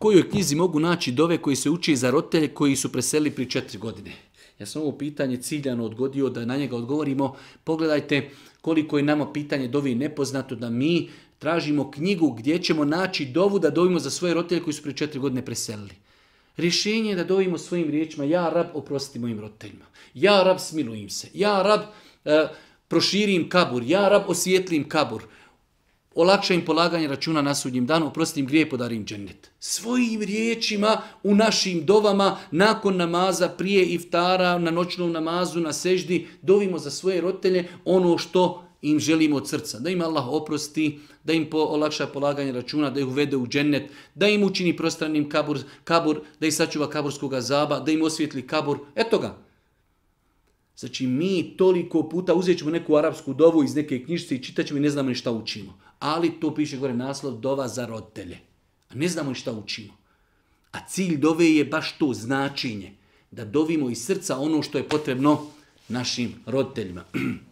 kojoj knjizi mogu naći dove koji se uči za rotelje koji su preselili pri četiri godine? Ja sam ovo pitanje ciljano odgodio da na njega odgovorimo. Pogledajte koliko je nama pitanje dovi nepoznato da mi tražimo knjigu gdje ćemo naći dovu da dovimo za svoje rotelje koji su pri četiri godine preselili. Rješenje je da dovimo svojim riječima ja rab oprosti mojim roteljima. Ja rab smilujem se. Ja rab e, proširim kabur. Ja rab osvjetlim kabur olakša im polaganje računa na sudnjim danu, oprostim grije i podari im džennet. Svojim riječima, u našim dovama, nakon namaza, prije iftara, na noćnom namazu, na seždi, dovimo za svoje rotelje ono što im želimo od srca. Da im Allah oprosti, da im po, olakša polaganje računa, da ih uvede u džennet, da im učini prostranim kabur, kabur da ih sačuva kaburskog azaba, da im osvijetli kabur. Eto ga, Znači, mi toliko puta uzet ćemo neku arapsku dovu iz neke knjižice i čitat ćemo i ne znamo ni šta učimo. Ali to piše gore naslov dova za roditelje. A ne znamo ni šta učimo. A cilj dove je baš to značenje. Da dovimo iz srca ono što je potrebno našim roditeljima.